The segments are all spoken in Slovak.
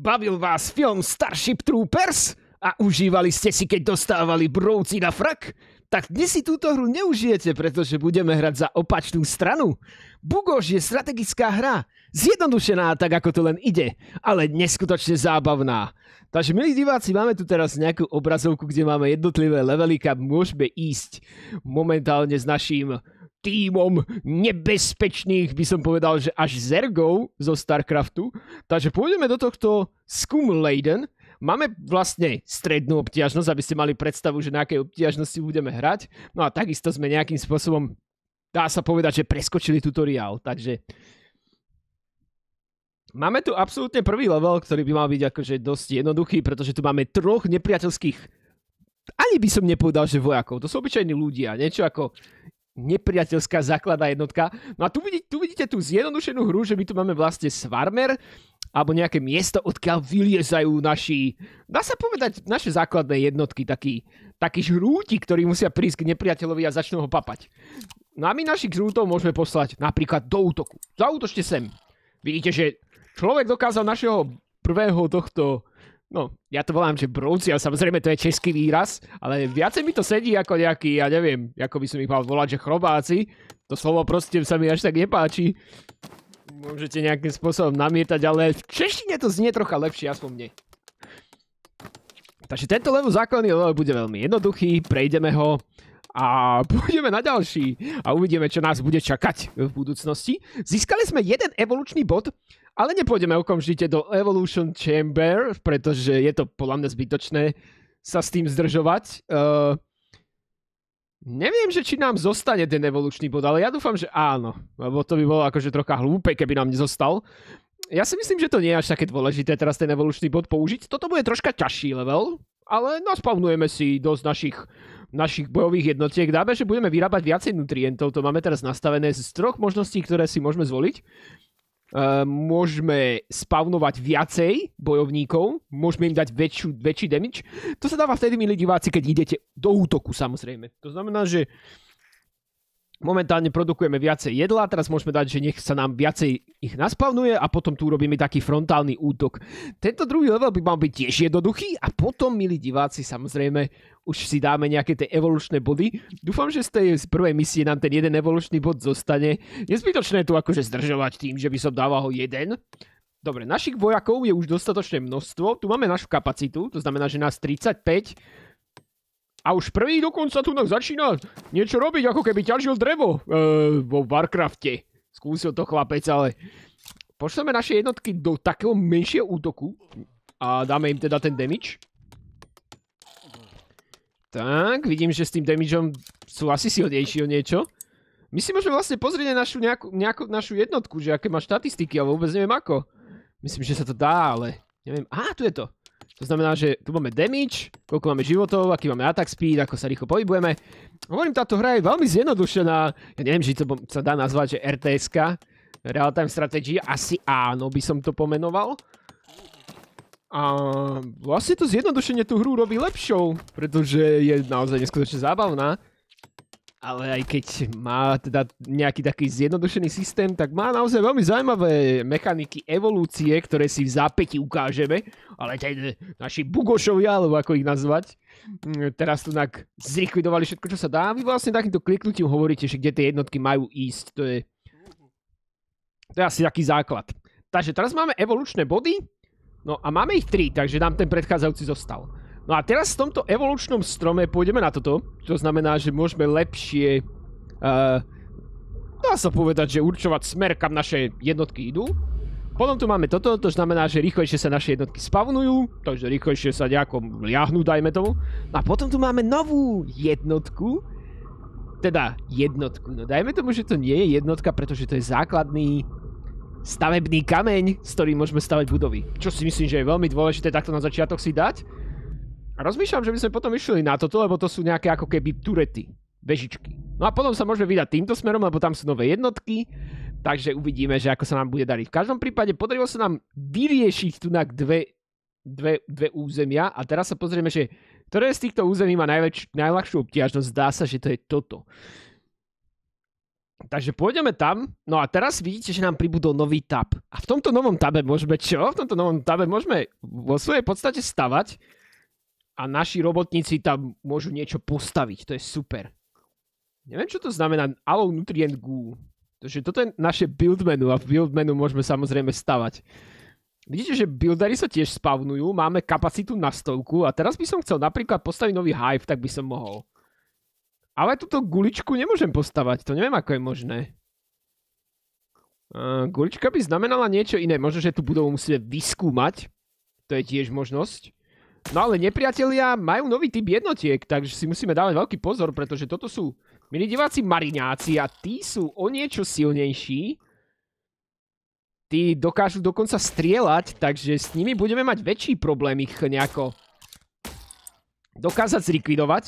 Bavil vás film Starship Troopers? A užívali ste si, keď dostávali brovci na frak? tak dnes si túto hru neužijete, pretože budeme hrať za opačnú stranu. Bugož je strategická hra, zjednodušená tak, ako to len ide, ale neskutočne zábavná. Takže, milí diváci, máme tu teraz nejakú obrazovku, kde máme jednotlivé levely, kam môžeme ísť momentálne s naším týmom nebezpečných, by som povedal, že až zergov zo StarCraftu. Takže pôjdeme do tohto Skum Laden. Máme vlastne strednú obtiažnosť, aby ste mali predstavu, že na akej obtiažnosti budeme hrať. No a takisto sme nejakým spôsobom, dá sa povedať, že preskočili tutoriál. Takže Máme tu absolútne prvý level, ktorý by mal byť akože dosť jednoduchý, pretože tu máme troch nepriateľských ani by som nepovedal, že vojakov. To sú obyčajní ľudia, niečo ako nepriateľská základná jednotka. No a tu, vidí, tu vidíte tú zjednodušenú hru, že my tu máme vlastne Svarmer, alebo nejaké miesto, odkiaľ vyliezajú naši, dá sa povedať, naše základné jednotky, taký, takí žrúti, ktorí musia prísť k nepriateľovi a začnú ho papať. No a my našich žrútov môžeme poslať napríklad do útoku. Zautočte sem. Vidíte, že človek dokázal našeho prvého tohto no, ja to volám, že brúci, ale samozrejme to je český výraz, ale viacej mi to sedí ako nejaký, ja neviem, ako by som ich mal volať, že chrobáci. To slovo proste sa mi až tak nepáči. Môžete nejakým spôsobom namietať, ale v češtine to znie trocha lepšie, aspoň mne. Takže tento level základný level bude veľmi jednoduchý, prejdeme ho a pôjdeme na ďalší a uvidíme, čo nás bude čakať v budúcnosti. Získali sme jeden evolučný bod, ale nepôjdeme okamžite do Evolution Chamber, pretože je to podľa mňa zbytočné sa s tým zdržovať. Eh, neviem, že či nám zostane ten evolučný bod, ale ja dúfam, že áno. Lebo to by bolo akože trocha hlúpe, keby nám nezostal. Ja si myslím, že to nie je až také dôležité teraz ten evolučný bod použiť. Toto bude troška ťažší level, ale naspavnujeme si dosť našich našich bojových jednotiek dáme, že budeme vyrábať viacej nutrientov. To máme teraz nastavené z troch možností, ktoré si môžeme zvoliť. Ehm, môžeme spavnovať viacej bojovníkov, môžeme im dať väčšiu, väčší damage. To sa dáva vtedy, milí diváci, keď idete do útoku, samozrejme. To znamená, že momentálne produkujeme viacej jedla, teraz môžeme dať, že nech sa nám viacej ich naspavnuje a potom tu urobíme taký frontálny útok. Tento druhý level by mal byť tiež jednoduchý a potom, milí diváci, samozrejme, už si dáme nejaké tie evolučné body. Dúfam, že z tej z prvej misie nám ten jeden evolučný bod zostane. Je zbytočné tu akože zdržovať tým, že by som dával ho jeden. Dobre, našich vojakov je už dostatočné množstvo. Tu máme našu kapacitu, to znamená, že nás 35 a už prvý dokonca tu začína niečo robiť, ako keby ťažil drevo e, vo Warcrafte. Skúsil to chlapec, ale... Pošleme naše jednotky do takého menšieho útoku a dáme im teda ten damage. Tak, vidím, že s tým damageom sú asi silnejší o niečo. My si môžeme vlastne pozrieť na našu, nejakú, našu jednotku, že aké má štatistiky, ale vôbec neviem ako. Myslím, že sa to dá, ale neviem. Á, tu je to. To znamená, že tu máme damage, koľko máme životov, aký máme attack speed, ako sa rýchlo pohybujeme. Hovorím, táto hra je veľmi zjednodušená. Ja neviem, či to sa dá nazvať, že rts Real Time Strategy, asi áno by som to pomenoval. A vlastne to zjednodušenie tú hru robí lepšou, pretože je naozaj neskutočne zábavná ale aj keď má teda nejaký taký zjednodušený systém, tak má naozaj veľmi zaujímavé mechaniky evolúcie, ktoré si v zápäti ukážeme, ale aj naši bugošovia, alebo ako ich nazvať, mm, teraz tu tak zlikvidovali všetko, čo sa dá. Vy vlastne takýmto kliknutím hovoríte, že kde tie jednotky majú ísť. To je, to je asi taký základ. Takže teraz máme evolučné body, no a máme ich 3, takže nám ten predchádzajúci zostal. No a teraz v tomto evolučnom strome pôjdeme na toto. To znamená, že môžeme lepšie... Uh, dá sa povedať, že určovať smer, kam naše jednotky idú. Potom tu máme toto, to znamená, že rýchlejšie sa naše jednotky spavnujú, takže rýchlejšie sa nejako liahnú, dajme tomu. No a potom tu máme novú jednotku, teda jednotku, no dajme tomu, že to nie je jednotka, pretože to je základný stavebný kameň, s ktorým môžeme stavať budovy. Čo si myslím, že je veľmi dôležité takto na začiatok si dať, rozmýšľam, že by sme potom išli na toto, lebo to sú nejaké ako keby turety, vežičky. No a potom sa môžeme vydať týmto smerom, lebo tam sú nové jednotky, takže uvidíme, že ako sa nám bude dariť. V každom prípade podarilo sa nám vyriešiť tu na dve, dve, dve územia a teraz sa pozrieme, že ktoré z týchto území má najväč, najľahšiu obťažnosť. Zdá sa, že to je toto. Takže pôjdeme tam. No a teraz vidíte, že nám pribudol nový tab. A v tomto novom tabe môžeme čo? V tomto novom tabe môžeme vo svojej podstate stavať a naši robotníci tam môžu niečo postaviť. To je super. Neviem, čo to znamená Allow Nutrient Goo. Takže toto je naše build menu a v build menu môžeme samozrejme stavať. Vidíte, že buildery sa tiež spavnujú, máme kapacitu na stovku a teraz by som chcel napríklad postaviť nový hive, tak by som mohol. Ale túto guličku nemôžem postavať, to neviem ako je možné. gulička by znamenala niečo iné, možno, že tú budovu musíme vyskúmať. To je tiež možnosť. No ale nepriatelia majú nový typ jednotiek, takže si musíme dávať veľký pozor, pretože toto sú milí diváci mariňáci a tí sú o niečo silnejší. Tí dokážu dokonca strieľať, takže s nimi budeme mať väčší problém ich nejako dokázať zlikvidovať.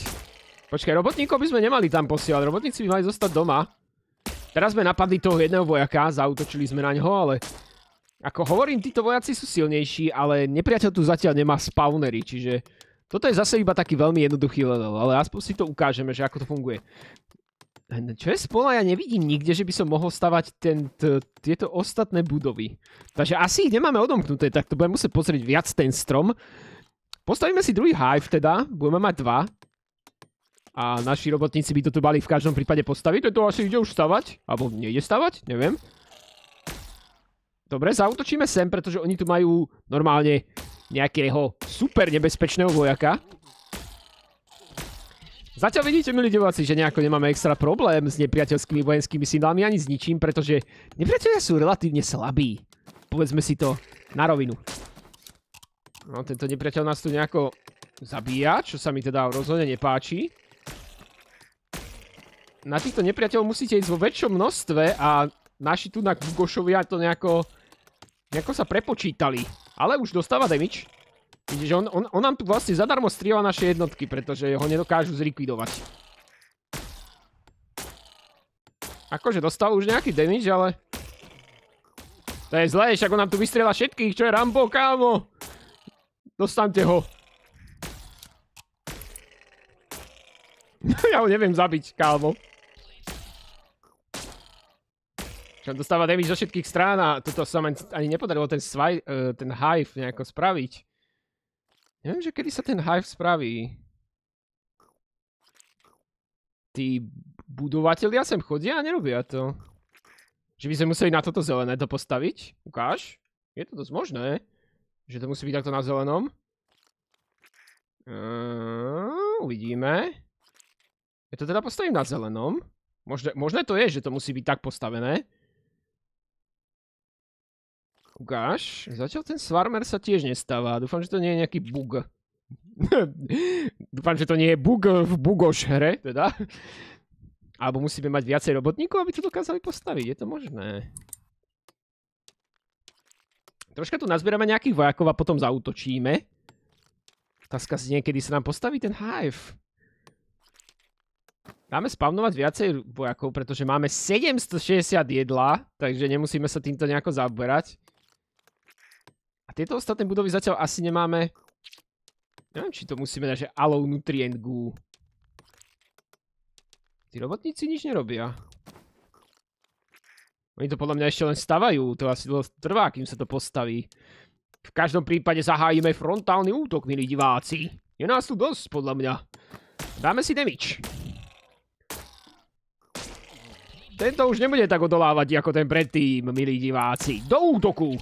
Počkaj, robotníkov by sme nemali tam posielať, robotníci by mali zostať doma. Teraz sme napadli toho jedného vojaka, zautočili sme na ňoho, ale ako hovorím, títo vojaci sú silnejší, ale nepriateľ tu zatiaľ nemá spawnery, čiže... Toto je zase iba taký veľmi jednoduchý level, ale aspoň si to ukážeme, že ako to funguje. Čo je spola, ja nevidím nikde, že by som mohol stavať tieto ostatné budovy. Takže asi ich nemáme odomknuté, tak to budeme musieť pozrieť viac ten strom. Postavíme si druhý hive teda, budeme mať dva. A naši robotníci by to tu mali v každom prípade postaviť, to asi ide už stavať, alebo nejde stavať, neviem. Dobre, zautočíme sem, pretože oni tu majú normálne nejakého super nebezpečného vojaka. Zatiaľ vidíte, milí diváci, že nejako nemáme extra problém s nepriateľskými vojenskými silami ani s ničím, pretože nepriateľia sú relatívne slabí. Povedzme si to na rovinu. No, tento nepriateľ nás tu nejako zabíja, čo sa mi teda rozhodne nepáči. Na týchto nepriateľov musíte ísť vo väčšom množstve a naši tu na Gugošovia to nejako Nejako sa prepočítali. Ale už dostáva damage. Vidíš, on, on, nám tu vlastne zadarmo strieva naše jednotky, pretože ho nedokážu zlikvidovať. Akože dostal už nejaký damage, ale... To je zlé, však on nám tu vystrieľa všetkých, čo je Rambo, kámo! Dostaňte ho. ja ho neviem zabiť, kámo. Dostáva damage zo všetkých strán a tuto sa ani nepodarilo ten, svaj, e, ten hive nejako spraviť. Neviem, že kedy sa ten hive spraví. Tí budovatelia sem chodia a nerobia to. Že by sme museli na toto zelené to postaviť? Ukáž? Je to dosť možné, že to musí byť takto na zelenom. uvidíme. Ja to teda postavím na zelenom. Možné, možné to je, že to musí byť tak postavené ukáž. Zatiaľ ten swarmer sa tiež nestáva. Dúfam, že to nie je nejaký bug. Dúfam, že to nie je bug v bugoš hre, teda. Alebo musíme mať viacej robotníkov, aby to dokázali postaviť. Je to možné. Troška tu nazbierame nejakých vojakov a potom zautočíme. Otázka si niekedy sa nám postaví ten hive. Dáme spavnovať viacej vojakov, pretože máme 760 jedla, takže nemusíme sa týmto nejako zaoberať. A tieto ostatné budovy zatiaľ asi nemáme. Neviem, či to musíme dať, že Allow Nutrient Goo. Tí robotníci nič nerobia. Oni to podľa mňa ešte len stavajú, to asi dlho trvá, kým sa to postaví. V každom prípade zahájime frontálny útok, milí diváci. Je nás tu dosť, podľa mňa. Dáme si damage. Tento už nebude tak odolávať ako ten predtým, milí diváci. Do útoku!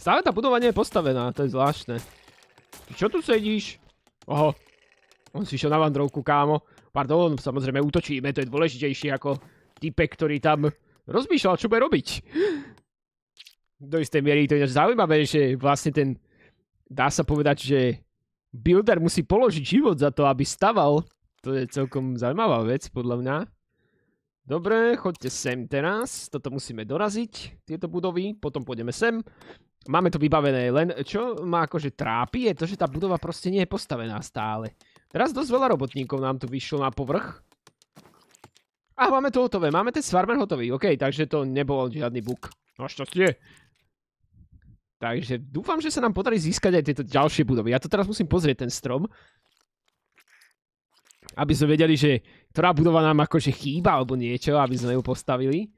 Stále tá budova nie je postavená, to je zvláštne. Čo tu sedíš? Oho. On si šiel na vandrovku, kámo. Pardon, samozrejme útočíme, to je dôležitejšie ako typek, ktorý tam rozmýšľal, čo bude robiť. Do istej miery to je zaujímavé, že vlastne ten, dá sa povedať, že builder musí položiť život za to, aby staval. To je celkom zaujímavá vec, podľa mňa. Dobre, chodte sem teraz. Toto musíme doraziť, tieto budovy. Potom pôjdeme sem. Máme to vybavené, len čo ma akože trápi je to, že tá budova proste nie je postavená stále. Teraz dosť veľa robotníkov nám tu vyšlo na povrch. A máme to hotové, máme ten svarmer hotový, ok, takže to nebol žiadny bug. Našťastie. Takže dúfam, že sa nám podarí získať aj tieto ďalšie budovy. Ja to teraz musím pozrieť, ten strom. Aby sme vedeli, že ktorá budova nám akože chýba alebo niečo, aby sme ju postavili.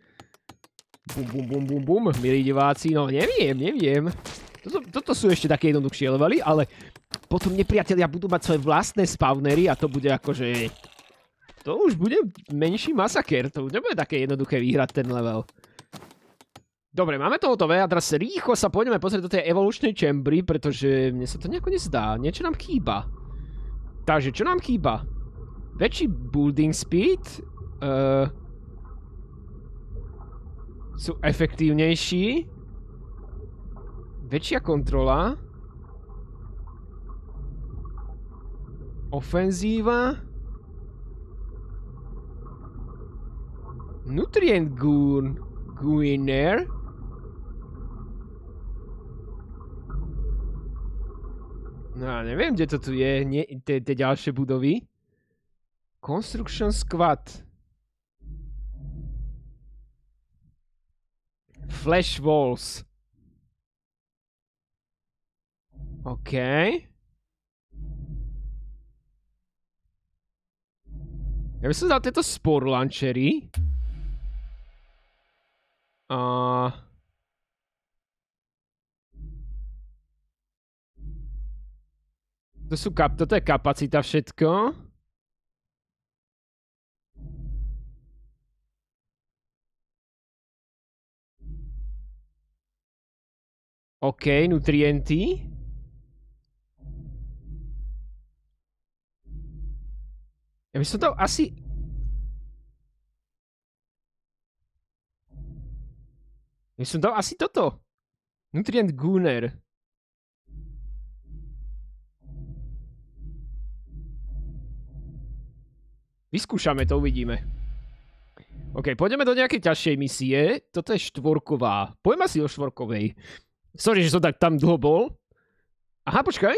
Bum, bum, bum, bum, bum, milí diváci, no neviem, neviem. Toto, toto sú ešte také jednoduchšie levely, ale potom nepriatelia budú mať svoje vlastné spawnery a to bude akože... To už bude menší masaker, to už nebude také jednoduché vyhrať ten level. Dobre, máme to hotové a teraz rýchlo sa poďme pozrieť do tej evolučnej čembry, pretože mne sa to nejako nezdá, niečo nám chýba. Takže, čo nám chýba? Väčší building speed? Ehm... Uh sú efektívnejší, väčšia kontrola, ofenzíva, nutrient gun, guiner, No ja neviem, kde to tu je, tie ďalšie budovy. Construction Squad. Flash Walls. OK. Ja by som dal tieto spore launchery. A... To sú kap... Toto je kapacita všetko. Ok, nutrienti. Ja by som to asi... Ja by som dal asi toto. Nutrient Gunner. Vyskúšame to, uvidíme. OK, pôjdeme do nejakej ťažšej misie. Toto je štvorková. Poďme si o štvorkovej. Sorry, že som tak tam dlho bol. Aha, počkaj.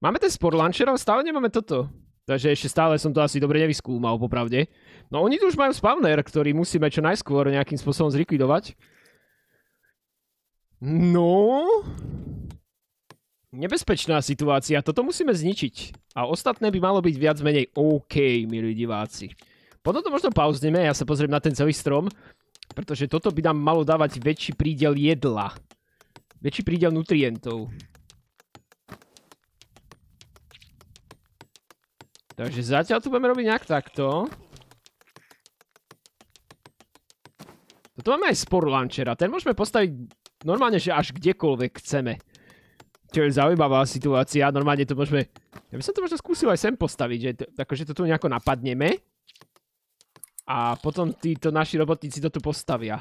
Máme ten sport launcher, ale stále nemáme toto. Takže ešte stále som to asi dobre nevyskúmal, popravde. No oni tu už majú spawner, ktorý musíme čo najskôr nejakým spôsobom zlikvidovať. No... Nebezpečná situácia, toto musíme zničiť. A ostatné by malo byť viac menej OK, milí diváci. Potom to možno pauzneme, ja sa pozriem na ten celý strom, pretože toto by nám malo dávať väčší prídel jedla. Väčší prídel nutrientov. Takže zatiaľ to budeme robiť nejak takto. Toto máme aj spor launchera. Ten môžeme postaviť normálne, že až kdekoľvek chceme. Čo je zaujímavá situácia. Normálne to môžeme... Ja by som to možno skúsil aj sem postaviť, že to, akože to tu nejako napadneme. A potom títo naši robotníci to tu postavia.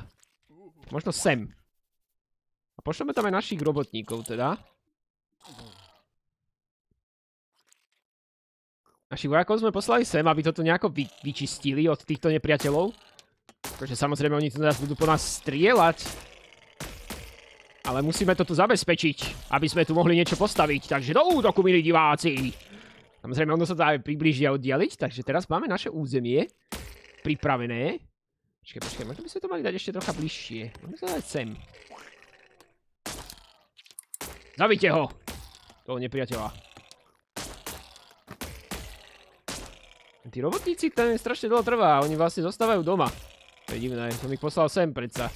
Možno sem. A pošleme tam aj našich robotníkov teda. Našich vojakov sme poslali sem, aby toto nejako vyčistili od týchto nepriateľov. Takže samozrejme oni teraz budú po nás strieľať. Ale musíme to tu zabezpečiť, aby sme tu mohli niečo postaviť. Takže do útoku, milí diváci! Samozrejme, ono sa to aj približne oddialiť, takže teraz máme naše územie pripravené. Počkej, počkej, možno by sme to mali dať ešte trocha bližšie. Možno sa dať sem. Zabite ho! Toho nepriateľa. Tí robotníci, tam je strašne dlho trvá. Oni vlastne zostávajú doma. To je divné. Som ich poslal sem, predsa.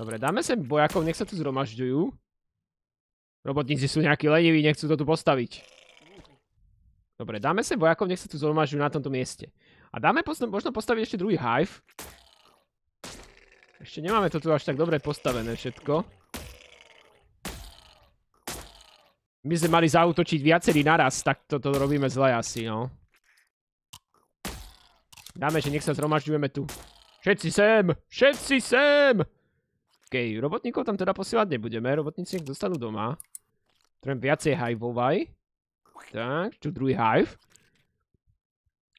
Dobre, dáme sem bojakov, nech sa tu zhromažďujú. Robotníci sú nejakí leniví, nechcú to tu postaviť. Dobre, dáme sem vojakov, nech sa tu zhromažujú na tomto mieste. A dáme možno postaviť ešte druhý hive. Ešte nemáme to tu až tak dobre postavené všetko. My sme mali zautočiť viacerý naraz, tak toto robíme zle asi, no. Dáme, že nech sa zhromažďujeme tu. Všetci sem! Všetci sem! Okej, robotníkov tam teda posielať nebudeme, robotníci nech dostanú doma. Trebujem viacej hajvovaj. Tak, tu druhý hajv.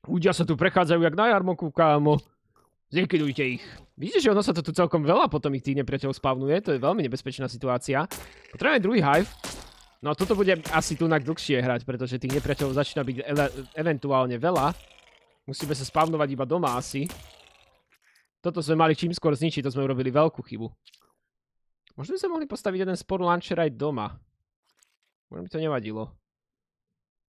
Ľudia sa tu prechádzajú jak na jarmoku, kámo. Zlikvidujte ich. Vidíte, že ono sa to tu celkom veľa potom ich tých nepriateľov spavnuje, to je veľmi nebezpečná situácia. Potrebujeme druhý hive. No a toto bude asi tunak dlhšie hrať, pretože tých nepriateľov začína byť eventuálne veľa. Musíme sa spavnovať iba doma asi. Toto sme mali čím skôr zničiť, to sme urobili veľkú chybu. Možno by sa mohli postaviť jeden spor launcher aj doma. Možno by to nevadilo.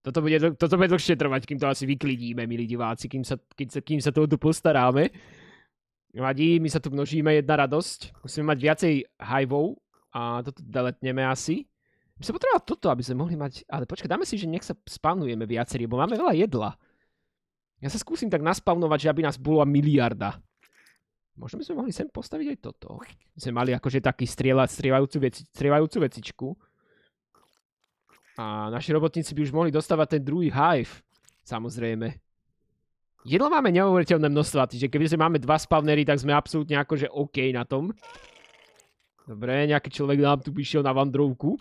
Toto bude, toto bude dlhšie trvať, kým to asi vyklidíme, milí diváci, kým sa, kým sa, kým sa toho tu postaráme. Vadí, my sa tu množíme, jedna radosť. Musíme mať viacej hajvov a toto deletneme asi. My sa potrebovali toto, aby sme mohli mať... Ale počkaj, dáme si, že nech sa spavnujeme viacerí, bo máme veľa jedla. Ja sa skúsim tak naspavnovať, že aby nás bolo miliarda. Možno by sme mohli sem postaviť aj toto. My sme mali akože taký strieľa, strievajúcu vecičku. A naši robotníci by už mohli dostávať ten druhý hive. Samozrejme. Jedlo máme neuveriteľné množstva, čiže keby sme máme dva spavnery, tak sme absolútne akože OK na tom. Dobre, nejaký človek nám tu vyšiel na vandrovku.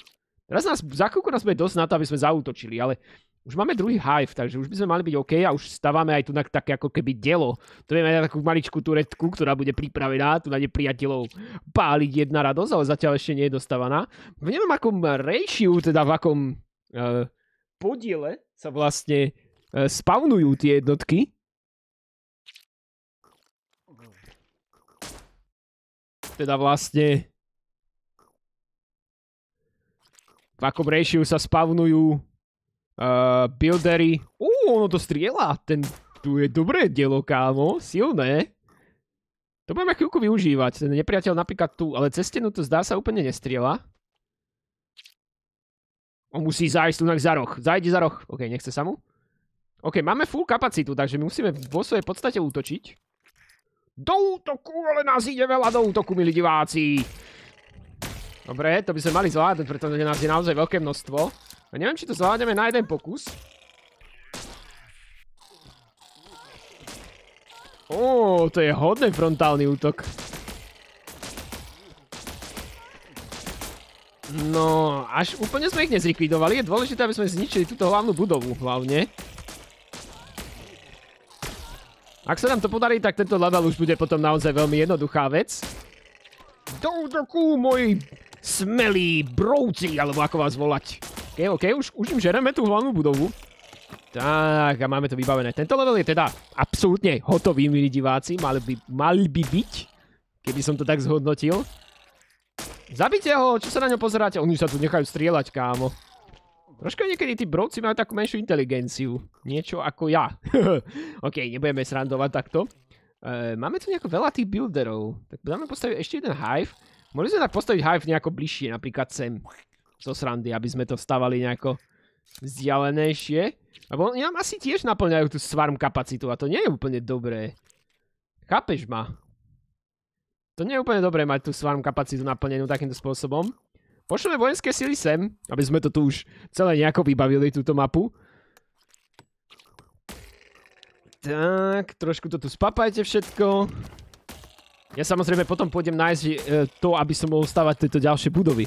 Teraz nás, za chvíľku nás bude dosť na to, aby sme zautočili, ale už máme druhý hive, takže už by sme mali byť OK a už staváme aj tu na také ako keby dielo. Tu vieme aj takú maličkú turetku, ktorá bude pripravená tu na nepriateľov páliť jedna radosť, ale zatiaľ ešte nie je dostávaná. V neviem akom ratio, teda v akom eh, podiele sa vlastne eh, spavnujú tie jednotky. teda vlastne v akom rejšiu sa spavnujú uh, buildery. Uuu, ono to strieľa. Ten, tu je dobré dielo, kámo. Silné. To budeme chvíľku využívať. Ten nepriateľ napríklad tu, ale cez stenu no to zdá sa úplne nestrieľa. On musí zájsť tu za roh. Zajde za roh. OK, nechce sa mu. OK, máme full kapacitu, takže my musíme vo svojej podstate útočiť. Do útoku, ale nás ide veľa do útoku, milí diváci. Dobre, to by sme mali zvládať, pretože nás je naozaj veľké množstvo. A neviem, či to zvládame na jeden pokus. Ó, to je hodný frontálny útok. No, až úplne sme ich nezlikvidovali. Je dôležité, aby sme zničili túto hlavnú budovu hlavne. Ak sa nám to podarí, tak tento level už bude potom naozaj veľmi jednoduchá vec. Do útoku, môj smelí brouci, alebo ako vás volať. OK, OK, už, už im žereme tú hlavnú budovu. Tak, a máme to vybavené. Tento level je teda absolútne hotový, milí diváci. Mal by, mal by byť, keby som to tak zhodnotil. Zabite ho, čo sa na ňo pozeráte? Oni sa tu nechajú strieľať, kámo. Troška niekedy tí brovci majú takú menšiu inteligenciu. Niečo ako ja. OK, nebudeme srandovať takto. E, máme tu nejako veľa tých builderov. Tak dáme postaviť ešte jeden hive. Mohli sme tak postaviť hive nejako bližšie, napríklad sem. Zo srandy, aby sme to stávali nejako vzdialenejšie. Lebo oni nám asi tiež naplňajú tú swarm kapacitu a to nie je úplne dobré. Chápeš ma? To nie je úplne dobré mať tú swarm kapacitu naplnenú takýmto spôsobom. Pošleme vojenské sily sem, aby sme to tu už celé nejako vybavili, túto mapu. Tak, trošku to tu spapajte všetko. Ja samozrejme potom pôjdem nájsť e, to, aby som mohol stávať tieto ďalšie budovy.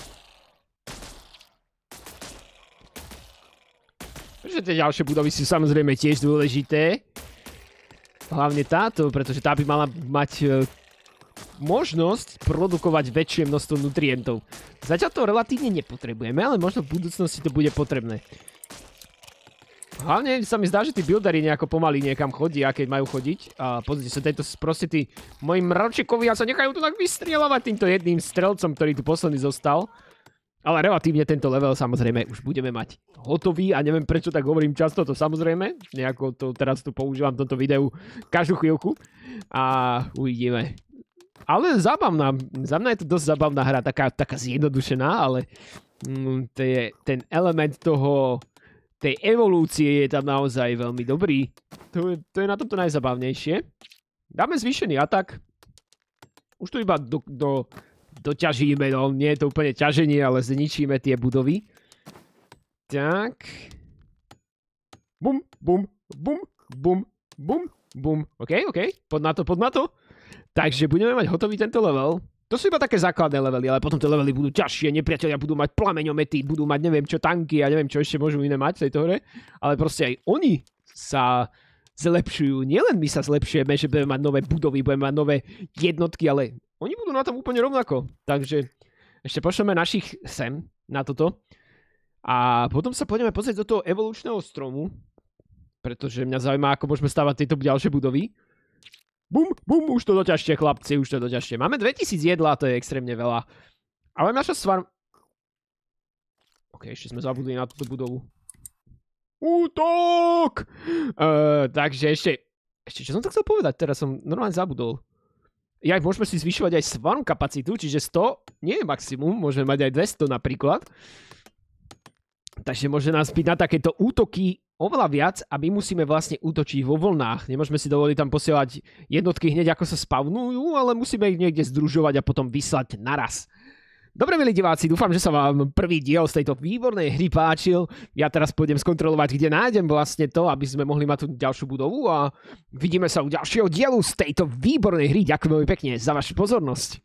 Pretože tie ďalšie budovy sú samozrejme tiež dôležité. Hlavne táto, pretože tá by mala mať e, možnosť produkovať väčšie množstvo nutrientov. Zatiaľ to relatívne nepotrebujeme, ale možno v budúcnosti to bude potrebné. Hlavne sa mi zdá, že tí buildery nejako pomaly niekam a keď majú chodiť. A pozrite sa, tento proste tí moji mravčekovia sa nechajú tu tak vystrieľovať týmto jedným strelcom, ktorý tu posledný zostal. Ale relatívne tento level samozrejme už budeme mať hotový a neviem prečo tak hovorím často to samozrejme. Nejako to teraz tu používam v tomto videu každú chvíľku a uvidíme ale zábavná, za mňa je to dosť zábavná hra, taká, taká zjednodušená, ale mm, to je, ten element toho, tej evolúcie je tam naozaj veľmi dobrý. To, je, to je na tomto najzabavnejšie. Dáme zvýšený atak. Už tu iba do, do, doťažíme, no nie je to úplne ťaženie, ale zničíme tie budovy. Tak. Bum, bum, bum, bum, bum, bum. OK, OK, pod na to, pod na to. Takže budeme mať hotový tento level. To sú iba také základné levely, ale potom tie levely budú ťažšie, nepriateľia budú mať plameňomety, budú mať neviem čo tanky a neviem čo ešte môžu iné mať v tejto hre. Ale proste aj oni sa zlepšujú. Nielen my sa zlepšujeme, že budeme mať nové budovy, budeme mať nové jednotky, ale oni budú na tom úplne rovnako. Takže ešte pošleme našich sem na toto. A potom sa pôjdeme pozrieť do toho evolučného stromu, pretože mňa zaujíma, ako môžeme stavať tieto ďalšie budovy bum, bum, už to doťažte, chlapci, už to doťažte. Máme 2000 jedla, to je extrémne veľa. Ale naša svar... OK, ešte sme zabudli na túto budovu. Útok! takže ešte... Ešte, čo som to chcel povedať? Teraz som normálne zabudol. Ja, môžeme si zvyšovať aj svarm kapacitu, čiže 100 nie je maximum, môžeme mať aj 200 napríklad. Takže môže nás byť na takéto útoky oveľa viac a my musíme vlastne útočiť vo vlnách. Nemôžeme si dovoliť tam posielať jednotky hneď ako sa spavnujú, ale musíme ich niekde združovať a potom vyslať naraz. Dobre, milí diváci, dúfam, že sa vám prvý diel z tejto výbornej hry páčil. Ja teraz pôjdem skontrolovať, kde nájdem vlastne to, aby sme mohli mať tú ďalšiu budovu a vidíme sa u ďalšieho dielu z tejto výbornej hry. Ďakujem veľmi pekne za vašu pozornosť.